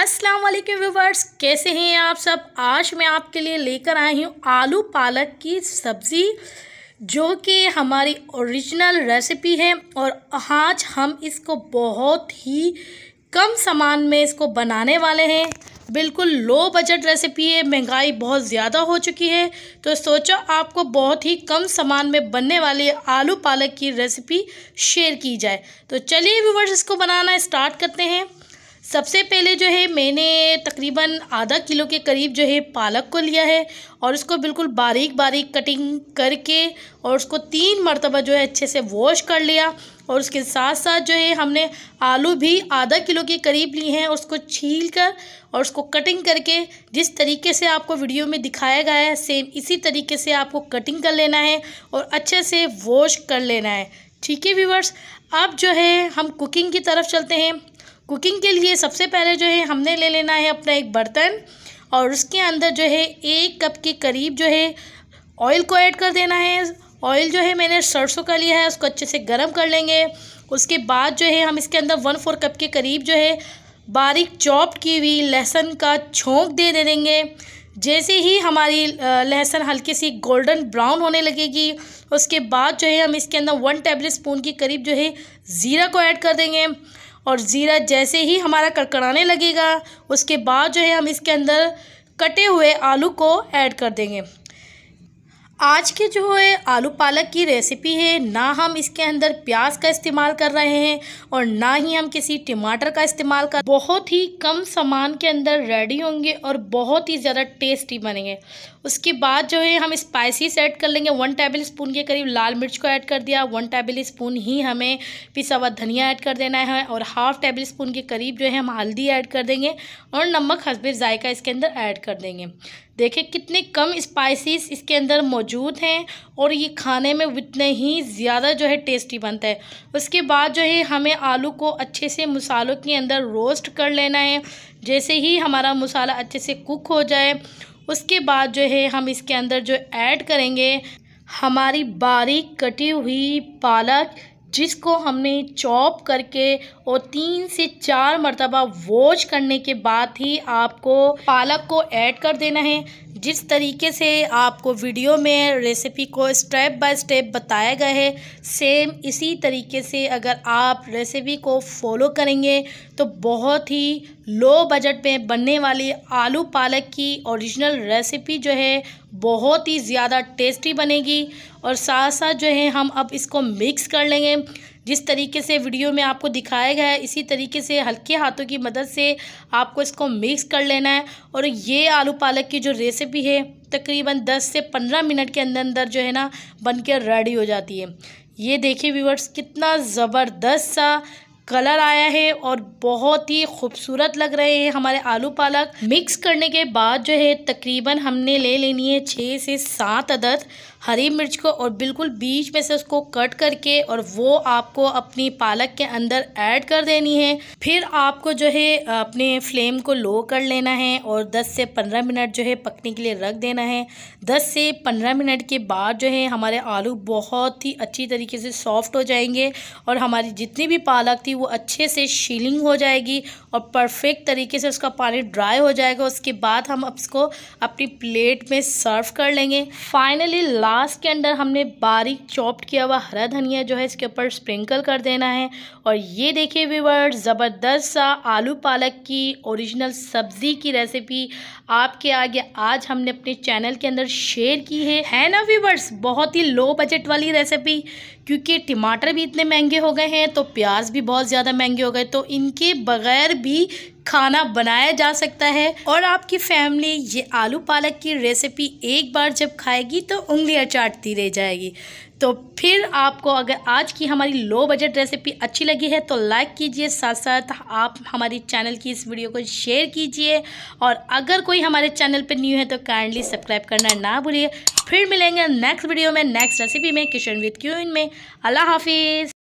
अस्सलाम वालेकुम व्यूवर्स कैसे हैं आप सब आज मैं आपके लिए लेकर आई हूँ आलू पालक की सब्ज़ी जो कि हमारी ओरिजिनल रेसिपी है और आज हम इसको बहुत ही कम सामान में इसको बनाने वाले हैं बिल्कुल लो बजट रेसिपी है महंगाई बहुत ज़्यादा हो चुकी है तो सोचो आपको बहुत ही कम सामान में बनने वाली आलू पालक की रेसिपी शेयर की जाए तो चलिए व्यूवर्स इसको बनाना स्टार्ट करते हैं सबसे पहले जो है मैंने तकरीबन आधा किलो के करीब जो है पालक को लिया है और उसको बिल्कुल बारीक बारीक कटिंग करके और उसको तीन मरतबा जो है अच्छे से वॉश कर लिया और उसके साथ साथ जो है हमने आलू भी आधा किलो के करीब लिए हैं उसको छील कर और उसको कटिंग करके जिस तरीके से आपको वीडियो में दिखाया गया है सेम इसी तरीके से आपको कटिंग कर लेना है और अच्छे से वॉश कर लेना है ठीक है व्यूवर्स अब जो है हम कुकिंग की तरफ चलते हैं कुकिंग के लिए सबसे पहले जो है हमने ले लेना है अपना एक बर्तन और उसके अंदर जो है एक कप के करीब जो है ऑयल को ऐड कर देना है ऑयल जो है मैंने सरसों का लिया है उसको अच्छे से गर्म कर लेंगे उसके बाद जो है हम इसके अंदर वन फोर कप के करीब जो है बारीक चॉप की हुई लहसुन का छोंक दे दे देंगे जैसे ही हमारी लहसुन हल्की सी गोल्डन ब्राउन होने लगेगी उसके बाद जो है हम इसके अंदर वन टेबल स्पून के करीब जो है ज़ीरा को ऐड कर देंगे और ज़ीरा जैसे ही हमारा कड़कड़ाने लगेगा उसके बाद जो है हम इसके अंदर कटे हुए आलू को ऐड कर देंगे आज के जो है आलू पालक की रेसिपी है ना हम इसके अंदर प्याज का इस्तेमाल कर रहे हैं और ना ही हम किसी टमाटर का इस्तेमाल कर बहुत ही कम सामान के अंदर रेडी होंगे और बहुत ही ज़्यादा टेस्टी बनेंगे उसके बाद जो है हम स्पाइसीस ऐड कर लेंगे वन टेबल स्पून के करीब लाल मिर्च को ऐड कर दिया वन टेबल स्पून ही हमें पिसा हुआ धनिया ऐड कर देना है और हाफ टेबल स्पून के करीब जो है हम हल्दी ऐड कर देंगे और नमक हसबे जायका इसके अंदर ऐड कर देंगे देखें कितने कम स्पाइसेस इसके अंदर मौजूद हैं और ये खाने में उतने ही ज़्यादा जो है टेस्टी बनता है उसके बाद जो है हमें आलू को अच्छे से मसालों के अंदर रोस्ट कर लेना है जैसे ही हमारा मसाला अच्छे से कुक हो जाए उसके बाद जो है हम इसके अंदर जो ऐड करेंगे हमारी बारीक कटी हुई पालक जिसको हमने चॉप करके और तीन से चार मरतबा वॉश करने के बाद ही आपको पालक को ऐड कर देना है जिस तरीके से आपको वीडियो में रेसिपी को स्टेप बाय स्टेप बताया गया है सेम इसी तरीके से अगर आप रेसिपी को फॉलो करेंगे तो बहुत ही लो बजट में बनने वाली आलू पालक की ओरिजिनल रेसिपी जो है बहुत ही ज़्यादा टेस्टी बनेगी और साथ साथ जो है हम अब इसको मिक्स कर लेंगे जिस तरीके से वीडियो में आपको दिखाया गया है इसी तरीके से हल्के हाथों की मदद से आपको इसको मिक्स कर लेना है और ये आलू पालक की जो रेसिपी है तकरीबन 10 से 15 मिनट के अंदर अंदर जो है ना बन रेडी हो जाती है ये देखिए व्यूवर्स कितना ज़बरदस्त सा कलर आया है और बहुत ही खूबसूरत लग रहे हैं हमारे आलू पालक मिक्स करने के बाद जो है तकरीबन हमने ले लेनी है छः से सात अदद हरी मिर्च को और बिल्कुल बीच में से उसको कट करके और वो आपको अपनी पालक के अंदर ऐड कर देनी है फिर आपको जो है अपने फ्लेम को लो कर लेना है और 10 से 15 मिनट जो है पकने के लिए रख देना है 10 से 15 मिनट के बाद जो है हमारे आलू बहुत ही अच्छी तरीके से सॉफ्ट हो जाएंगे और हमारी जितनी भी पालक थी वो अच्छे से शीलिंग हो जाएगी और परफेक्ट तरीके से उसका पानी ड्राई हो जाएगा उसके बाद हम उसको अपनी प्लेट में सर्व कर लेंगे फाइनली बांस के अंदर हमने बारीक चॉप्ड किया हुआ हरा धनिया जो है इसके ऊपर स्प्रिंकल कर देना है और ये देखिए व्यूवर्स ज़बरदस्त सा आलू पालक की ओरिजिनल सब्ज़ी की रेसिपी आपके आगे आज हमने अपने चैनल के अंदर शेयर की है है ना व्यूवर्स बहुत ही लो बजट वाली रेसिपी क्योंकि टमाटर भी इतने महंगे हो गए हैं तो प्याज भी बहुत ज़्यादा महंगे हो गए तो इनके बगैर भी खाना बनाया जा सकता है और आपकी फैमिली ये आलू पालक की रेसिपी एक बार जब खाएगी तो उंगलियां चाटती रह जाएगी तो फिर आपको अगर आज की हमारी लो बजट रेसिपी अच्छी लगी है तो लाइक कीजिए साथ साथ आप हमारी चैनल की इस वीडियो को शेयर कीजिए और अगर कोई हमारे चैनल पर न्यू है तो काइंडली सब्सक्राइब करना ना भूलिए फिर मिलेंगे नेक्स्ट वीडियो में नेक्स्ट रेसिपी में किशन विद क्यून में अल्लाह हाफिज़